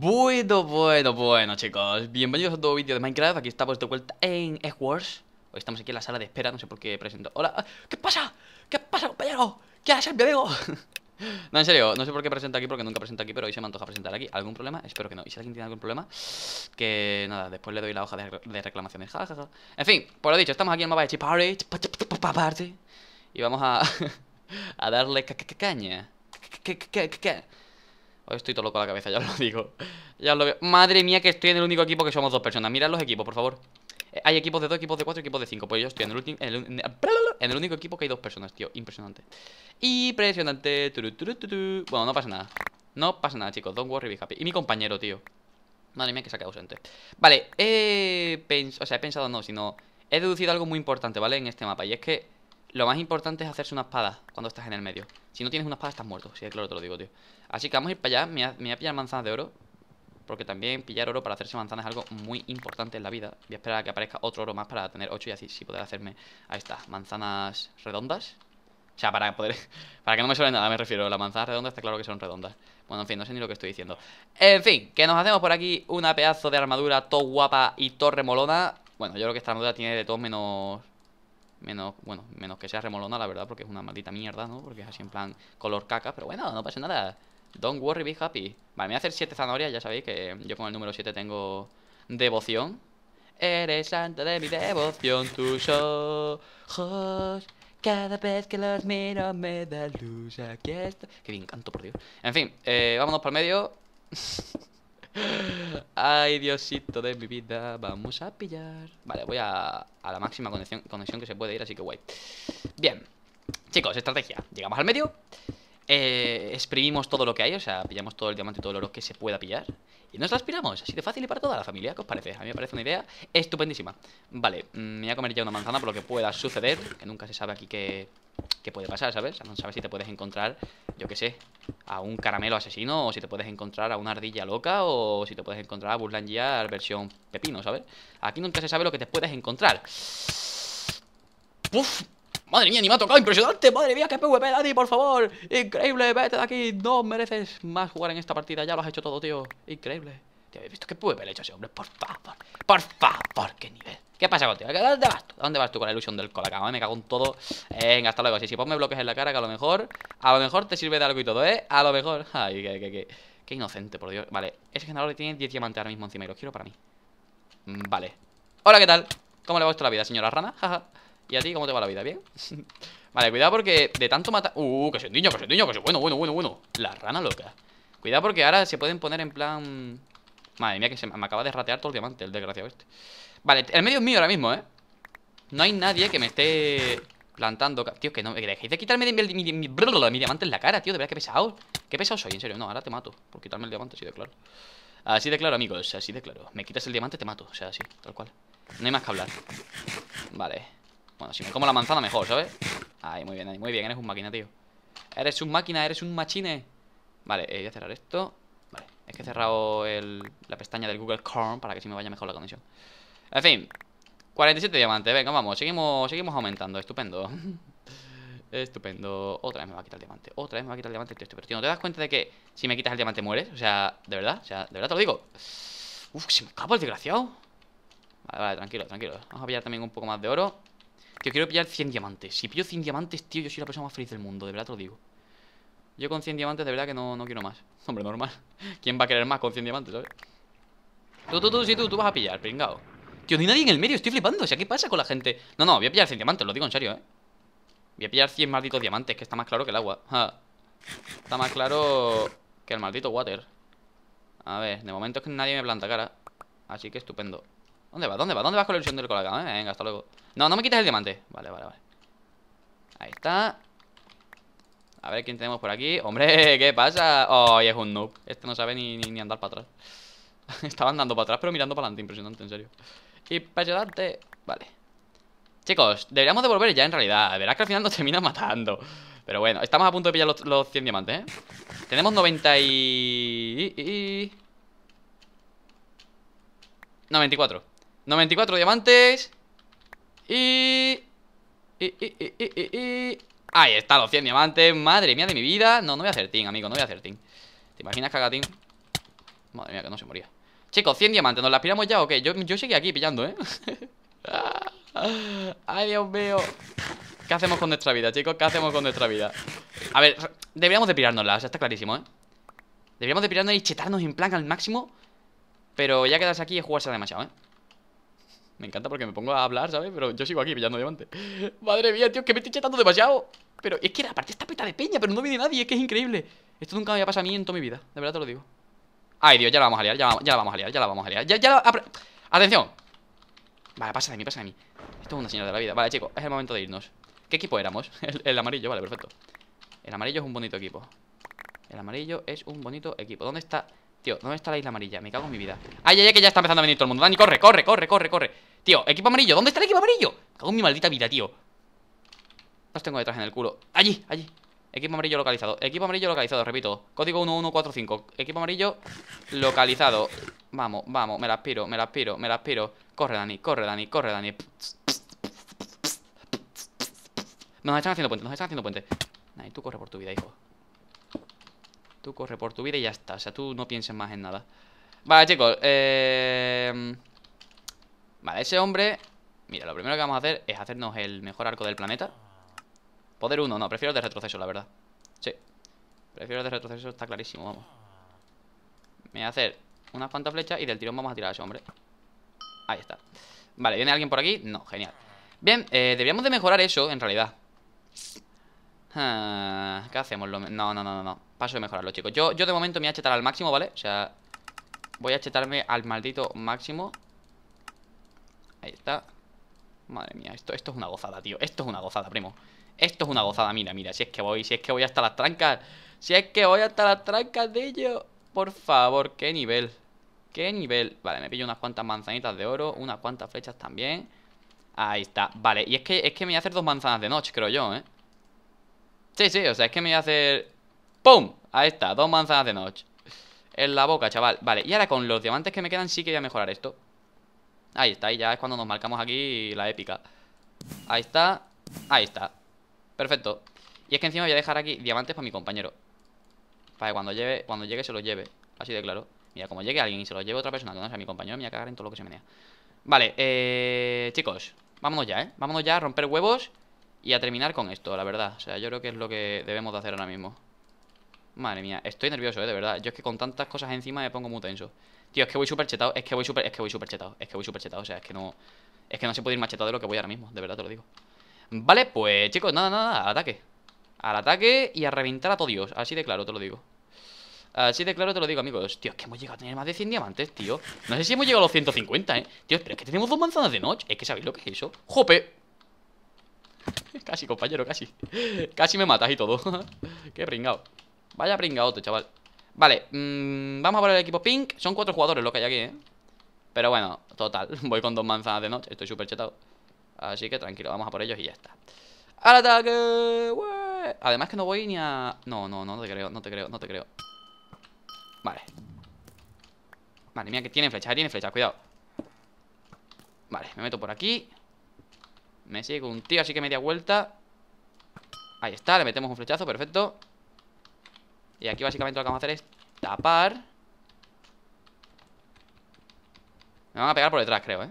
Bueno, bueno, bueno, chicos. Bienvenidos a otro vídeo de Minecraft. Aquí estamos de vuelta en Edwards. Hoy estamos aquí en la sala de espera, no sé por qué presento. ¡Hola! ¿Qué pasa? ¿Qué pasa, compañero? ¿Qué haces, mi amigo? no, en serio, no sé por qué presento aquí, porque nunca presento aquí, pero hoy se me antoja presentar aquí. ¿Algún problema? Espero que no. Y si alguien tiene algún problema, que nada, después le doy la hoja de, reclamaciones. Ja, En fin, por lo dicho, estamos aquí en Mobile Party. Y vamos a, a darle caña. qué, qué? estoy todo loco a la cabeza, ya os lo digo. ya lo veo. Madre mía, que estoy en el único equipo que somos dos personas. Mirad los equipos, por favor. Eh, hay equipos de dos, equipos de cuatro, equipos de cinco. Pues yo estoy en el, último en el único equipo que hay dos personas, tío. Impresionante. Impresionante. Bueno, no pasa nada. No pasa nada, chicos. Don't worry, be happy. Y mi compañero, tío. Madre mía, que se ha quedado ausente. Vale, he o sea, he pensado no, sino... He deducido algo muy importante, ¿vale? En este mapa. Y es que lo más importante es hacerse una espada cuando estás en el medio. Si no tienes una espada, estás muerto. Si sí, claro, te lo digo, tío. Así que vamos a ir para allá. Me voy a, pillar manzanas de oro. Porque también pillar oro para hacerse manzanas es algo muy importante en la vida. Voy a esperar a que aparezca otro oro más para tener ocho y así si poder hacerme. Ahí está, manzanas redondas. O sea, para poder. Para que no me suene nada, me refiero. Las manzanas redondas está claro que son redondas. Bueno, en fin, no sé ni lo que estoy diciendo. En fin, que nos hacemos por aquí una pedazo de armadura todo guapa y todo remolona. Bueno, yo creo que esta armadura tiene de todo menos Menos, bueno, menos que sea remolona, la verdad, porque es una maldita mierda, ¿no? Porque es así en plan color caca, pero bueno, no pasa nada. Don't worry, be happy. Vale, me voy a hacer siete zanahorias, ya sabéis que yo con el número 7 tengo devoción. Eres santo de mi devoción, tus ojos. Cada vez que los miro me da luz. Aquí Qué bien canto, por Dios. En fin, eh, vámonos para el medio. Ay, Diosito de mi vida, vamos a pillar. Vale, voy a, la máxima conexión, conexión que se puede ir, así que guay. Bien, chicos, estrategia. Llegamos al medio eh, exprimimos todo lo que hay, o sea, pillamos todo el diamante y todo el oro que se pueda pillar. Y nos las aspiramos así de fácil y para toda la familia, ¿qué os parece? A mí me parece una idea estupendísima. Vale, mm, me voy a comer ya una manzana por lo que pueda suceder, que nunca se sabe aquí qué, puede pasar, ¿sabes? No sabes si te puedes encontrar, yo qué sé, a un caramelo asesino, o si te puedes encontrar a una ardilla loca, o si te puedes encontrar a Burlangiar versión pepino, ¿sabes? Aquí nunca se sabe lo que te puedes encontrar. ¡Puf! Madre mía, ni me ha tocado impresionante. Madre mía, Qué PvP, Dani, por favor. Increíble, vete de aquí. No mereces más jugar en esta partida. Ya lo has hecho todo, tío. Increíble. Te habéis visto qué PvP le he hecho ese hombre. Por favor, por favor, qué nivel. ¿Qué pasa contigo? ¿Dónde vas tú? ¿Dónde vas tú con la ilusión del cola? Eh? Me cago en todo. venga, hasta luego. Si, si ponme bloques en la cara, que a lo mejor. A lo mejor te sirve de algo y todo, ¿eh? A lo mejor. Ay, qué, qué, qué Qué inocente, por Dios. Vale, ese generador tiene 10 diamantes ahora mismo encima y los quiero para mí. Mm, vale. Hola, ¿qué tal? ¿Cómo le va a la vida, señora rana? Jaja. ¿Y a ti cómo te va la vida? ¿Bien? vale, cuidado porque de tanto matar... Uh, que se niño, que se niño, que es Bueno, bueno, bueno, bueno La rana loca Cuidado porque ahora se pueden poner en plan... Madre mía que se me acaba de ratear todo el diamante El desgraciado este Vale, el medio es mío ahora mismo, ¿eh? No hay nadie que me esté plantando... Tío, que no me dejéis de quitarme mi, mi, diamante en la cara, tío. De verdad, que pesado. Qué pesado soy, en serio. No, ahora te mato por quitarme el diamante, así de claro. Así de claro, amigos, así de claro. Me quitas el diamante, te mato. O sea, así, tal cual. No hay más que hablar. Vale. Bueno, si me como la manzana mejor, ¿sabes? Ahí, muy bien, ahí, muy bien, eres un máquina, tío Eres un máquina, eres un machine Vale, eh, voy a cerrar esto Vale, es que he cerrado el, la pestaña del Google Chrome Para que sí me vaya mejor la conexión En fin, 47 diamantes, venga, vamos Seguimos, seguimos aumentando, estupendo Estupendo. Otra vez me va a quitar el diamante. Otra vez me va a quitar el diamante. tío, ¿no ¿Te das cuenta de que si me quitas el diamante mueres? O sea, de verdad. O sea, de verdad te lo digo. Uf, se me acaba el desgraciado. Vale, vale, tranquilo, tranquilo. Vamos a pillar también un poco más de oro. Tío, quiero pillar 100 diamantes. Si pillo 100 diamantes, tío, yo soy la persona más feliz del mundo, de verdad te lo digo. Yo con 100 diamantes, de verdad que no, no quiero más. Hombre, normal. ¿Quién va a querer más con 100 diamantes, sabes? Tú, tú, tú, sí, tú, tú vas a pillar, pringao. Tío, ni nadie en el medio, estoy flipando. O sea, ¿qué pasa con la gente? No, no, voy a pillar 100 diamantes, lo digo en serio, eh. Voy a pillar 100 malditos diamantes, que está más claro que el agua. Está más claro que el maldito water. A ver, de momento es que nadie me planta cara. Así que estupendo. ¿Dónde vas? ¿Dónde vas? ¿Dónde vas con la ilusión del colega? Eh? Venga, hasta luego No, no me quites el diamante Vale, vale, vale Ahí está A ver quién tenemos por aquí ¡Hombre! ¿Qué pasa? ¡Oh! es un noob Este no sabe ni, ni, andar para atrás Estaba andando para atrás pero mirando para adelante Impresionante, en serio Y para adelante, Vale Chicos, deberíamos de volver ya en realidad Verás que al final nos termina matando Pero bueno, estamos a punto de pillar los, los 100 diamantes, ¿eh? Tenemos 90 y... 94 94 diamantes y... Y, y, y, y... Ahí está, los 100 diamantes Madre mía de mi vida No, no voy a hacer team, amigo, no voy a hacer team ¿Te imaginas cagatín Madre mía, que no se moría Chicos, 100 diamantes, ¿nos las piramos ya o qué? Yo, seguí aquí pillando, ¿eh? Ay, Dios mío ¿Qué hacemos con nuestra vida, chicos? ¿Qué hacemos con nuestra vida? A ver, deberíamos de pirárnoslas, está clarísimo, ¿eh? Deberíamos de pirarnos y chetarnos en plan al máximo Pero ya quedarse aquí es jugarse demasiado, ¿eh? Me encanta porque me pongo a hablar, ¿sabes? Pero yo sigo aquí pillando diamante. Madre mía, tío, que me estoy chetando demasiado. Pero es que aparte está peta de peña, pero no viene nadie, es que es increíble. Esto nunca me había pasado a mí en toda mi vida, de verdad te lo digo. Ay, Dios, ya la vamos a liar, ya, la vamos a liar, ya la vamos a liar. Ya, ya Atención. Vale, pasa de mí, pasa de mí. Esto es una señora de la vida. Vale, chicos, es el momento de irnos. ¿Qué equipo éramos? el, amarillo, vale, perfecto. El amarillo es un bonito equipo. El amarillo es un bonito equipo. ¿Dónde está? Tío, ¿dónde está la isla amarilla? Me cago en mi vida. Ay, ay, ay, que ya está empezando a venir todo el mundo. Dani, corre, corre, corre, corre, corre. Tío, equipo amarillo, ¿dónde está el equipo amarillo? Cago en mi maldita vida, tío Los tengo detrás en el culo Allí, allí Equipo amarillo localizado Equipo amarillo localizado, repito Código 1145 Equipo amarillo localizado Vamos, vamos, me la aspiro, me la aspiro, me la aspiro Corre, Dani, corre, Dani, corre, Dani Nos están haciendo puente, nos están haciendo puente tú corre por tu vida, hijo Tú corre por tu vida y ya está O sea, tú no pienses más en nada Vale, chicos, eh... Vale, ese hombre... Mira, lo primero que vamos a hacer es hacernos el mejor arco del planeta. Poder uno no, prefiero el de retroceso, la verdad. Sí. Prefiero el de retroceso, está clarísimo, vamos. Me voy a hacer unas cuantas flechas y del tirón vamos a tirar a ese hombre. Ahí está. Vale, ¿viene alguien por aquí? No, genial. Bien, eh, deberíamos de mejorar eso, en realidad. Ah, ¿Qué hacemos? No, no, no, no, Paso de mejorarlo, chicos. Yo, yo de momento me voy a chetar al máximo, ¿vale? O sea, voy a chetarme al maldito máximo. Ahí está. Madre mía, esto, esto es una gozada, tío. Esto es una gozada, primo. Esto es una gozada, mira, mira. Si es que voy, si es que voy hasta las trancas. Si es que voy hasta las trancas de ello. Por favor, qué nivel. Qué nivel. Vale, me pillo unas cuantas manzanitas de oro, unas cuantas flechas también. Ahí está. Vale, y es que, es que me voy a hacer dos manzanas de noche, creo yo, ¿eh? Sí, sí, o sea, es que me voy a hacer... ¡Pum! Ahí está, dos manzanas de noche. En la boca, chaval. Vale, y ahora con los diamantes que me quedan sí que voy a mejorar esto. Ahí está, ahí ya es cuando nos marcamos aquí la épica Ahí está, ahí está Perfecto Y es que encima voy a dejar aquí diamantes para mi compañero Para que cuando, lleve, cuando llegue se los lleve Así de claro Mira, como llegue alguien y se los lleve otra persona Que no mi compañero, me voy a cagar en todo lo que se menea Vale, eh, chicos Vámonos ya, eh Vámonos ya a romper huevos Y a terminar con esto, la verdad O sea, yo creo que es lo que debemos de hacer ahora mismo Madre mía, estoy nervioso, eh, de verdad Yo es que con tantas cosas encima me pongo muy tenso Tío, es que voy súper chetado, es que voy súper, es que voy súper chetado, es que voy súper chetado, o sea, es que no... Es que no se puede ir más chetado de lo que voy ahora mismo, de verdad te lo digo. Vale, pues chicos, nada, nada, al ataque. Al ataque y a reventar a todo Dios, así de claro te lo digo. Así de claro te lo digo, amigos. Tío, es que hemos llegado a tener más de 100 diamantes, tío. No sé si hemos llegado a los 150, ¿eh? Tío, pero es que tenemos dos manzanas de noche. Es que sabéis lo que es eso. ¡Jope! Casi, compañero, casi. Casi me matas y todo. Qué pringao. Vaya otro, chaval. Vale, mm, vamos a por el equipo pink Son cuatro jugadores lo que hay aquí, ¿eh? Pero bueno, total, voy con dos manzanas de noche Estoy súper chetado Así que tranquilo, vamos a por ellos y ya está ¡Al ataque! Además que no voy ni a... No, no, no te creo, no te creo, no te creo Vale Vale, mira que tiene flecha, tiene flecha, cuidado Vale, me meto por aquí Me sigue un tío, así que media vuelta Ahí está, le metemos un flechazo, perfecto y aquí básicamente lo que vamos a hacer es tapar Me van a pegar por detrás, creo, ¿eh?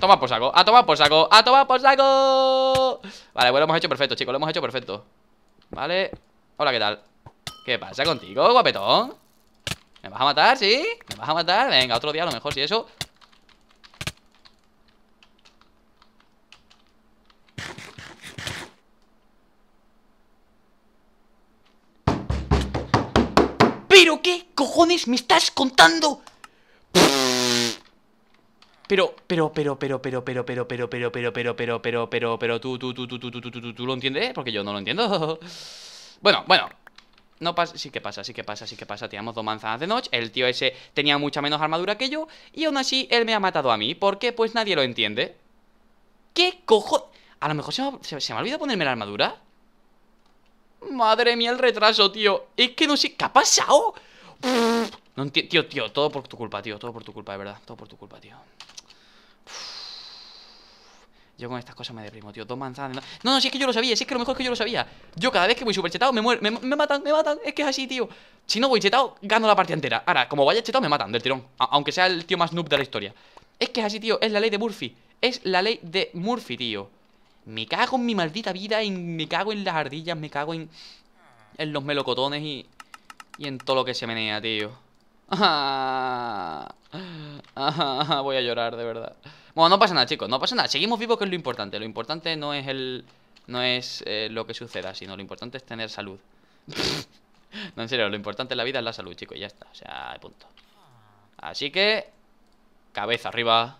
Toma por saco, a tomar por saco, a tomar por saco Vale, bueno, pues lo hemos hecho perfecto, chicos, lo hemos hecho perfecto Vale, hola, ¿qué tal? ¿Qué pasa contigo, guapetón? ¿Me vas a matar, sí? ¿Me vas a matar? Venga, otro día a lo mejor, si eso ¿Qué cojones me estás contando? Pero, pero, pero, pero, pero, pero, pero, pero, pero, pero, pero, pero, pero, pero, pero, tú, tú, tú, tú, tú, tú, tú, tú, tú lo entiendes, porque yo no lo entiendo. Bueno, bueno. No pasa, sí que pasa, sí que pasa, sí que pasa. Teníamos dos manzanas de noche. El tío ese tenía mucha menos armadura que yo. Y aún así, él me ha matado a mí. ¿Por qué? Pues nadie lo entiende. ¿Qué cojo? A lo mejor se me, se, se me ponerme la armadura. Madre mía, el retraso, tío. Es que no sé. ¿Qué ha pasado? No tío, tío, todo por tu culpa, tío. Todo por tu culpa, de verdad. Todo por tu culpa, tío. Yo con estas cosas me deprimo, tío. Dos manzanas. No, no, si es que yo lo sabía, si es que lo mejor es que yo lo sabía. Yo cada vez que voy superchetado me muero. Me, matan, me matan. Es que es así, tío. Si no voy chetado, gano la parte entera. Ahora, como vaya chetado, me matan del tirón. aunque sea el tío más noob de la historia. Es que es así, tío. Es la ley de Murphy. Es la ley de Murphy, tío. Me cago en mi maldita vida. y me cago en las ardillas. Me cago en, en los melocotones y y en todo lo que se menea, tío Voy a llorar, de verdad Bueno, no pasa nada, chicos, no pasa nada Seguimos vivos, que es lo importante Lo importante no es el no es eh, lo que suceda Sino lo importante es tener salud No, en serio, lo importante en la vida es la salud, chicos Ya está, o sea, punto Así que Cabeza arriba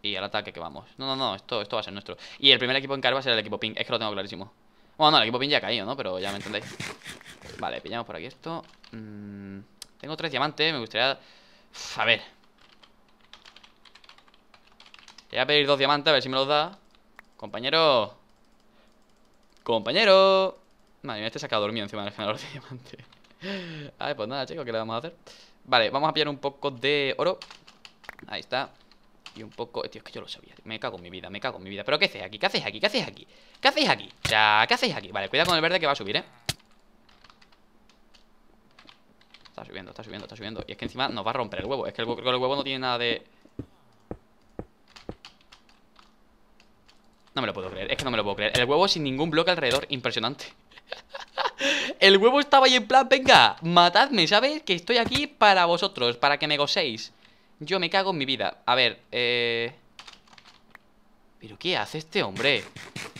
y al ataque que vamos. No, no, no, esto, esto va a ser nuestro. Y el primer equipo en carva será el equipo Pink, es que lo tengo clarísimo. Bueno, no, el equipo pin ya ha caído, ¿no? Pero ya me entendéis Vale, pillamos por aquí esto mm, Tengo tres diamantes, me gustaría... a ver Voy a pedir dos diamantes, a ver si me los da Compañero Compañero Madre mía, este se quedado dormido encima del generador de diamantes Ay, pues nada, chicos, ¿qué le vamos a hacer? Vale, vamos a pillar un poco de oro Ahí está un poco... Tío, es que yo lo sabía, Me cago en mi vida, me cago en mi vida ¿Pero qué haces aquí? ¿Qué haces aquí? ¿Qué haces aquí? ¿Qué haces aquí? O ¿qué haces aquí? Vale, cuidado con el verde que va a subir, ¿eh? Está subiendo, está subiendo, está subiendo Y es que encima nos va a romper el huevo Es que el, el huevo no tiene nada de... No me lo puedo creer, es que no me lo puedo creer El huevo sin ningún bloque alrededor, impresionante El huevo estaba ahí en plan Venga, matadme, ¿sabes? Que estoy aquí para vosotros Para que me gocéis yo me cago en mi vida. A ver, eh... ¿Pero qué hace este hombre?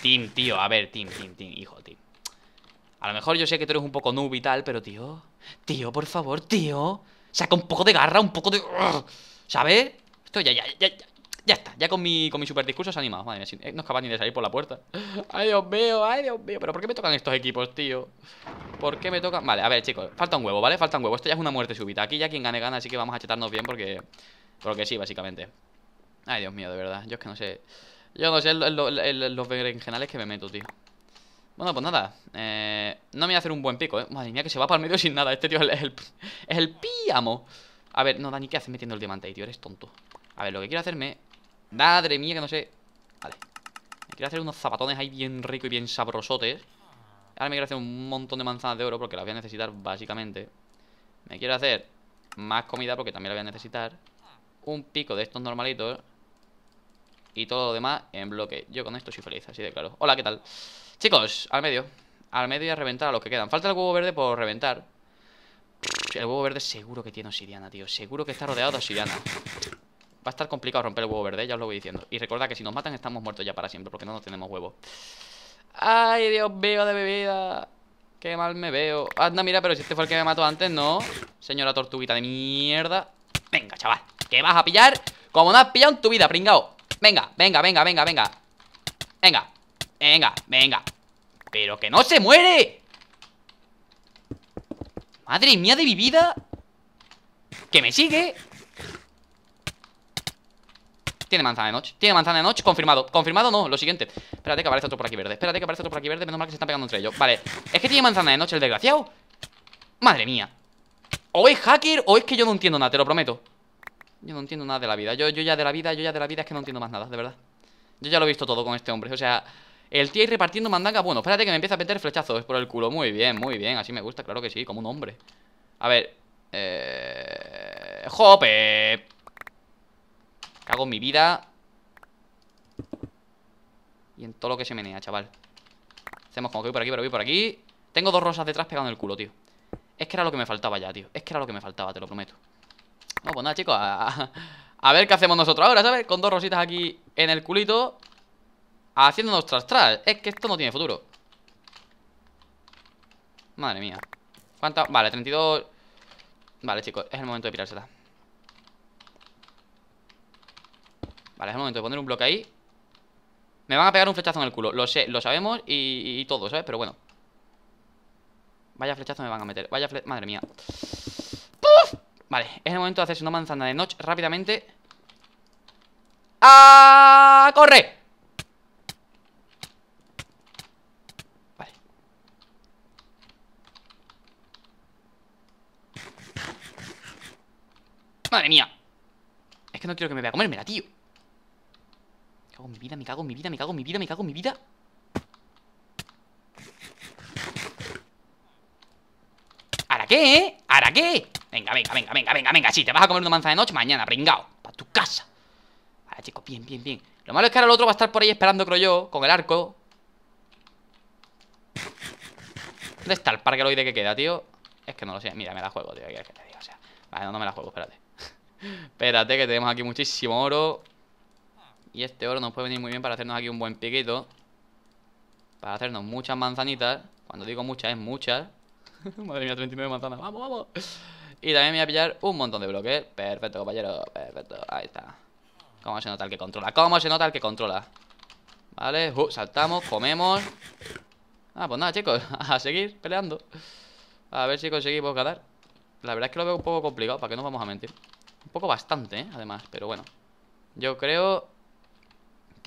Tim, tío, a ver, Tim, Tim, Tim, hijo, de. A lo mejor yo sé que tú eres un poco noob y tal, pero tío Tío, por favor, tío Saca un poco de garra, un poco de... ¿Sabes? Esto ya, ya, ya, ya ya está, ya con mi, con mi super discurso se ha animado. Madre mía, no es capaz ni de salir por la puerta. Ay, Dios mío, ay, Dios mío. ¿Pero por qué me tocan estos equipos, tío? ¿Por qué me toca? Vale, a ver, chicos, falta un huevo, ¿vale? Falta un huevo, esto ya es una muerte súbita Aquí ya quien gane gana, así que vamos a chetarnos bien porque Porque sí, básicamente Ay, Dios mío, de verdad, yo es que no sé Yo no sé los berenjenales que me meto, tío bueno, pues nada. Eh, no me voy a hacer un buen pico, ¿eh? Madre mía, que se va para el medio sin nada. Este tío es el, es el píamo. A ver, no, Dani, ¿qué haces metiendo el diamante ahí, tío? Eres tonto. A ver, lo que quiero hacerme... Madre mía, que no sé... Vale. quiero hacer unos zapatones ahí bien ricos y bien sabrosotes. Ahora me quiero hacer un montón de manzanas de oro porque las voy a necesitar básicamente. Me quiero hacer más comida porque también la voy a necesitar. Un pico de estos normalitos. Y todo lo demás en bloque. Yo con esto soy feliz, así de claro. Hola, ¿qué tal? Chicos, al medio. Al medio y a reventar a los que quedan. Falta el huevo verde por reventar. El huevo verde seguro que tiene obsidiana, tío. Seguro que está rodeado de obsidiana. Va a estar complicado romper el huevo verde, ya os lo voy diciendo. Y recordad que si nos matan estamos muertos ya para siempre porque no nos tenemos huevo. Ay, Dios mío de mi vida. Qué mal me veo. Anda, mira, pero si este fue el que me mató antes, no. Señora tortuguita de mierda. Venga, chaval. Que vas a pillar como no has pillado en tu vida, pringao. Venga, venga, venga, venga, venga. Venga, venga, venga. Pero que no se muere. Madre mía de mi vida. Que me sigue. Tiene manzana de noche. Tiene manzana de noche. Confirmado. Confirmado no. Lo siguiente. Espérate que aparece otro por aquí verde. Espérate que aparece otro por aquí verde. Menos mal que se están pegando entre ellos. Vale. Es que tiene manzana de noche el desgraciado. Madre mía. O es hacker o es que yo no entiendo nada, te lo prometo. Yo no entiendo nada de la vida. Yo, yo ya de la vida, yo ya de la vida es que no entiendo más nada, de verdad. Yo ya lo he visto todo con este hombre. O sea, el tío ahí repartiendo mandanga. Bueno, espérate que me empieza a meter flechazos por el culo. Muy bien, muy bien. Así me gusta, claro que sí, como un hombre. A ver. Eh... Jope. Cago en mi vida. Y en todo lo que se menea, chaval. Hacemos como que voy por aquí, pero voy por aquí. Tengo dos rosas detrás pegando el culo, tío. Es que era lo que me faltaba ya, tío. Es que era lo que me faltaba, te lo prometo. Bueno, pues nada, chicos. A, ver qué hacemos nosotros ahora, ¿sabes? Con dos rositas aquí en el culito. Haciéndonos tras tras. Es que esto no tiene futuro. Madre mía. cuánto Vale, 32. Vale, chicos. Es el momento de pirársela. Vale, es el momento de poner un bloque ahí Me van a pegar un flechazo en el culo Lo sé, lo sabemos y, todo, ¿sabes? Pero bueno Vaya flechazo me van a meter Vaya flechazo, Madre mía ¡Puf! Vale, es el momento de hacerse una manzana de noche rápidamente ¡Ah! ¡Corre! Vale Madre mía Es que no quiero que me vea comérmela, tío cago en mi vida, me cago en mi vida, me cago en mi vida, me cago en mi vida. ¿Ahora qué, eh? ¿Ahora qué? Venga, venga, venga, venga, venga, venga. Sí, te vas a comer una manzana de noche mañana, pringao. Para tu casa. Vale, chicos, bien, bien, bien. Lo malo es que ahora el otro va a estar por ahí esperando, creo yo, con el arco. ¿Dónde está el parque loide que queda, tío? Es que no lo sé. Mira, me la juego, tío. O sea, vale, no me la juego, espérate. espérate, que tenemos aquí muchísimo oro. Y este oro nos puede venir muy bien para hacernos aquí un buen piquito. Para hacernos muchas manzanitas. Cuando digo muchas, es muchas. Madre mía, 39 manzanas. ¡Vamos, vamos! Y también me voy a pillar un montón de bloques. Perfecto, compañero. Perfecto. Ahí está. ¿Cómo se nota el que controla? ¿Cómo se nota el que controla? Vale, uh, saltamos, comemos. Ah, pues nada, chicos. A seguir peleando. A ver si conseguimos ganar. La verdad es que lo veo un poco complicado, para que no vamos a mentir. Un poco bastante, ¿eh? además, pero bueno. Yo creo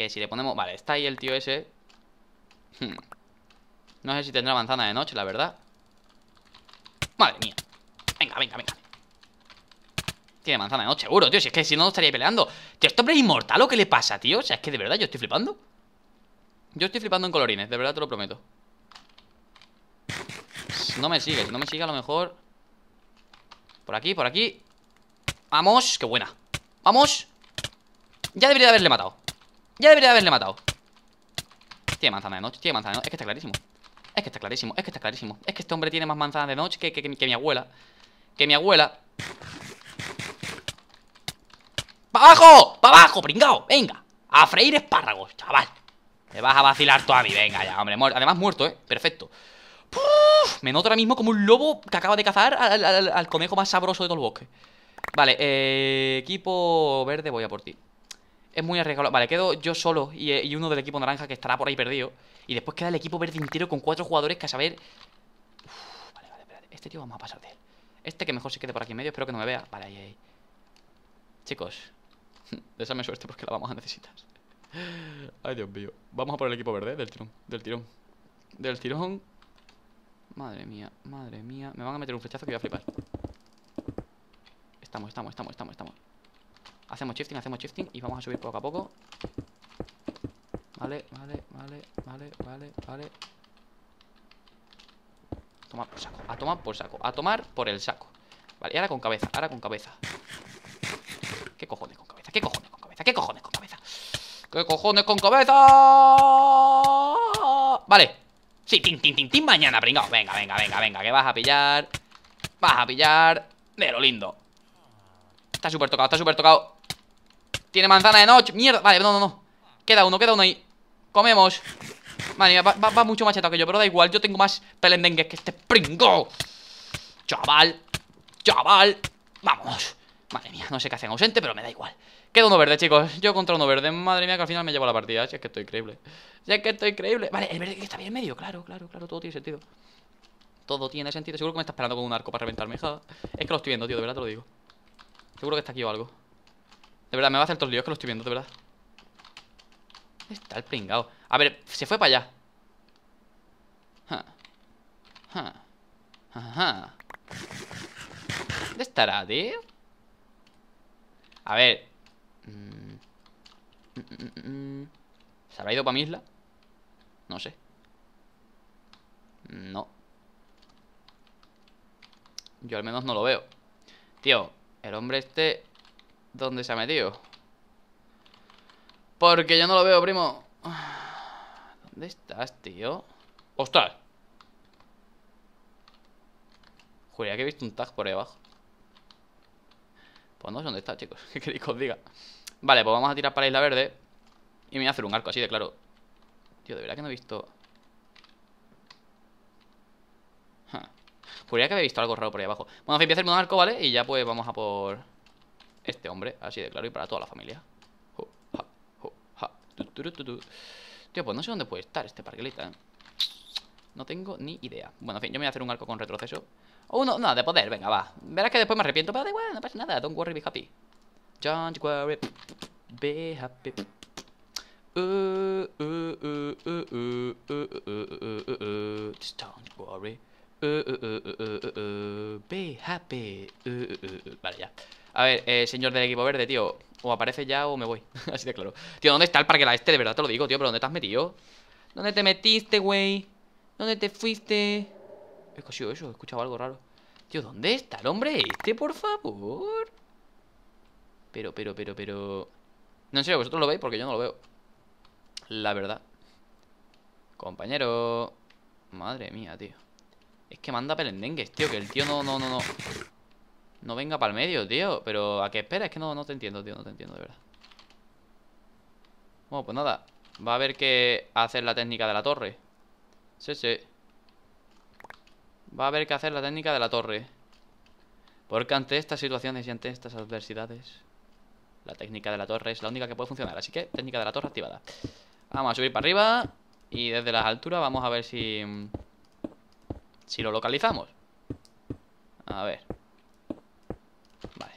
si le ponemos... Vale, está ahí el tío ese hmm. No sé si tendrá manzana de noche, la verdad Madre mía Venga, venga, venga Tiene manzana de noche, seguro, tío Si es que si no, no estaría peleando Tío, este hombre es inmortal, ¿o qué le pasa, tío? O sea, es que de verdad yo estoy flipando Yo estoy flipando en colorines, de verdad te lo prometo No me sigue, no me sigue a lo mejor Por aquí, por aquí Vamos, qué buena Vamos Ya debería haberle matado ya debería haberle matado. Tiene manzana de noche, tiene manzana de noche. Es que está clarísimo. Es que está clarísimo, es que está clarísimo. Es que este hombre tiene más manzana de noche que, mi abuela. Que mi abuela. ¡Para abajo! ¡Para abajo, pringao! ¡Venga! A freír espárragos, chaval. Te vas a vacilar tú a mí Venga ya, hombre. Además, muerto, ¿eh? Perfecto. me noto ahora mismo como un lobo que acaba de cazar al, conejo más sabroso de todo el bosque. Vale, eh, equipo verde, voy a por ti. Es muy arriesgado. Vale, quedo yo solo eh, y, uno del equipo naranja que estará por ahí perdido. Y después queda el equipo verde entero con cuatro jugadores que a saber... vale, vale, espérate. Este tío vamos a pasar de él. Este que mejor se quede por aquí en medio. Espero que no me vea. Vale, ahí, ahí. Chicos. déjame suerte porque la vamos a necesitar. Ay, Dios mío. Vamos a por el equipo verde ¿eh? del tirón. Del tirón. Del tirón. Madre mía, madre mía. Me van a meter un flechazo que voy a flipar. Estamos, estamos, estamos, estamos, estamos. Hacemos shifting, hacemos shifting y vamos a subir poco a poco. Vale, vale, vale, vale, vale, vale. A tomar por saco, a tomar por saco, a tomar por el saco. Vale, y ahora con cabeza, ahora con cabeza. ¿Qué cojones con cabeza? ¿Qué cojones con cabeza? ¿Qué cojones con cabeza? ¿Qué cojones con cabeza? Vale. Sí, tin, tin, tin, tin, mañana, pringao. Venga, venga, venga, venga, que vas a pillar. Vas a pillar de lo lindo. Está súper tocado, está súper tocado. Tiene manzana de noche. Mierda. Vale, no, no, no. Queda uno, queda uno ahí. Comemos. Madre mía, va, mucho machetado que yo, pero da igual. Yo tengo más pelendengues que este pringo. Chaval. Chaval. Vamos. Madre mía, no sé qué hacen ausente, pero me da igual. Queda uno verde, chicos. Yo contra uno verde. Madre mía, que al final me llevo la partida. Si es que estoy increíble. Si es que estoy increíble. Vale, el verde está bien en medio. Claro, claro, claro. Todo tiene sentido. Todo tiene sentido. Seguro que me está esperando con un arco para reventarme. Es que lo estoy viendo, tío. De verdad te lo digo. Seguro que está aquí o algo. De verdad, me va a hacer todos líos que lo estoy viendo, de verdad. Está el pringado. A ver, se fue para allá. ¿Dónde estará, tío? A ver. Mm, mm, mm, ¿Se habrá ido para mi isla? No sé. No. Yo al menos no lo veo. Tío, el hombre este ¿Dónde se ha metido? Porque yo no lo veo, primo ¿Dónde estás, tío? ¡Ostras! Juría que he visto un tag por ahí abajo Pues no sé dónde está, chicos ¿Qué queréis que os diga? Vale, pues vamos a tirar para Isla Verde Y me voy a hacer un arco así de claro Tío, de verdad que no he visto... juría que había visto algo raro por ahí abajo Bueno, en fin, voy a hacerme un arco, ¿vale? Y ya pues vamos a por este hombre, así de claro, y para toda la familia. Tío, pues no sé dónde puede estar este parguelita eh. No tengo ni idea. Bueno, en fin, yo me voy a hacer un arco con retroceso. Oh, no, no, de poder, venga, va. Verás que después me arrepiento, pero da igual, no pasa nada. Don't worry, be happy. Don't worry, be happy. Don't worry happy Vale, ya. A ver, eh, señor del equipo verde, tío. O aparece ya o me voy. Así de claro. Tío, ¿dónde está el parque la este? De verdad te lo digo, tío. ¿Pero dónde te has metido? ¿Dónde te metiste, güey? ¿Dónde te fuiste? He cosido eso, he escuchado algo raro. Tío, ¿dónde está el hombre este, por favor? Pero, pero, pero, pero... No, sé, vosotros lo veis porque yo no lo veo. La verdad. Compañero. Madre mía, tío. Es que manda pelendengues, tío, que el tío no, no, no, no No venga para el medio, tío Pero, ¿a qué espera? Es que no, no te entiendo, tío, no te entiendo, de verdad Bueno, pues nada Va a haber que hacer la técnica de la torre Sí, sí Va a haber que hacer la técnica de la torre Porque ante estas situaciones y ante estas adversidades La técnica de la torre es la única que puede funcionar Así que, técnica de la torre activada Vamos a subir para arriba Y desde las alturas vamos a ver si... Si lo localizamos. A ver. Vale.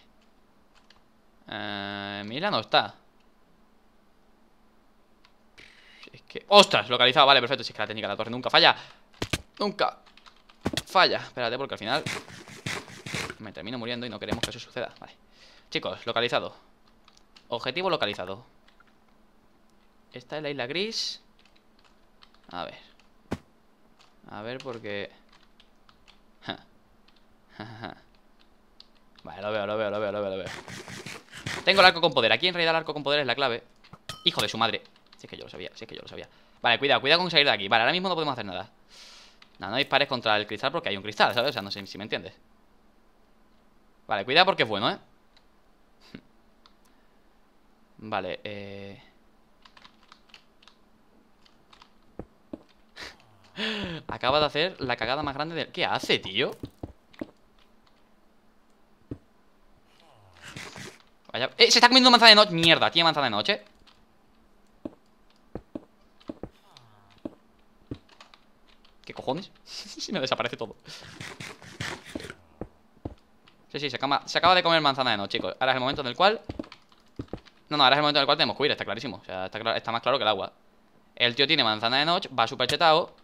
Eh, no está. Es que... ¡Ostras! Localizado. Vale, perfecto. Si es que la técnica de la torre nunca falla. Nunca. Falla. Espérate porque al final... Me termino muriendo y no queremos que eso suceda. Vale. Chicos, localizado. Objetivo localizado. Esta es la isla gris. A ver. A ver porque vale, lo veo, lo veo, lo veo, lo veo, lo veo. Tengo el arco con poder. Aquí en realidad el arco con poder es la clave. Hijo de su madre. Si es que yo lo sabía, si es que yo lo sabía. Vale, cuidado, cuidado con salir de aquí. Vale, ahora mismo no podemos hacer nada. No, no dispares contra el cristal porque hay un cristal, ¿sabes? O sea, no sé si me entiendes. Vale, cuidado porque es bueno, ¿eh? Vale, eh... Acaba de hacer la cagada más grande del... ¿Qué hace, tío? Eh, se está comiendo manzana de noche. Mierda, tiene manzana de noche. ¿Qué cojones? si me desaparece todo. sí, sí, se acaba, se acaba de comer manzana de noche, chicos. Ahora es el momento en el cual. No, no, ahora es el momento en el cual tenemos que ir está clarísimo. O sea, está, está más claro que el agua. El tío tiene manzana de noche, va súper chetado.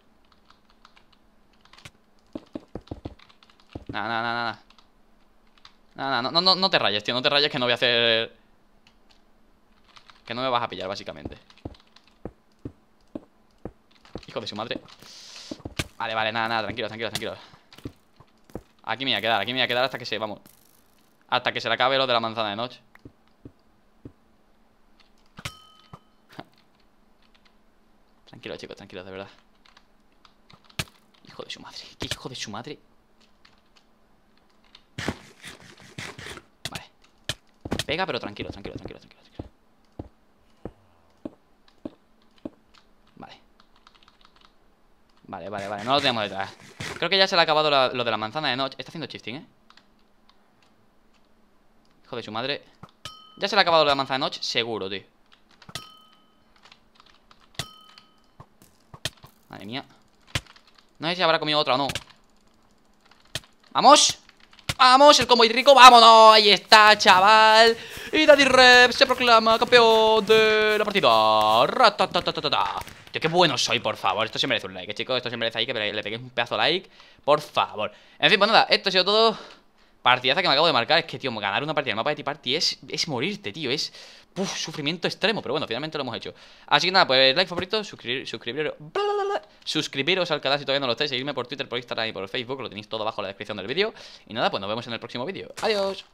Nada, nada, nada, nada. No, no, no, te rayes, tío, no te rayes que no voy a hacer... Que no me vas a pillar, básicamente Hijo de su madre Vale, vale, nada, nada, tranquilo, tranquilo, tranquilo Aquí me voy a quedar, aquí me voy a quedar hasta que se... Vamos Hasta que se le acabe lo de la manzana de noche Tranquilo, chicos, tranquilos, de verdad Hijo de su madre, qué hijo de su madre pega, pero tranquilo, tranquilo, tranquilo, tranquilo. tranquilo. Vale. Vale, vale, vale. No lo tenemos detrás. Creo que ya se le ha acabado lo de la manzana de noche. Está haciendo chisting, ¿eh? Hijo de su madre. Ya se le ha acabado la manzana de noche, seguro, tío. Madre mía. No sé si habrá comido otra o no. ¡Vamos! Vamos, el combo rico, vámonos. Ahí está, chaval. Y Daddy Rep se proclama campeón de la partida. qué bueno soy, por favor. Esto se merece un like, eh, chicos. Esto se merece ahí que le peguéis un pedazo de like. Por favor. En fin, pues nada, esto ha sido todo. Partidaza que me acabo de marcar. Es que, tío, ganar una partida en mapa de T-Party es, es morirte, tío. Es sufrimiento extremo. Pero bueno, finalmente lo hemos hecho. Así que nada, pues like favorito, suscribir, suscribiros. suscribiros al canal si todavía no lo estáis. Seguirme por Twitter, por Instagram y por Facebook. Lo tenéis todo abajo en la descripción del vídeo. Y nada, pues nos vemos en el próximo vídeo. Adiós.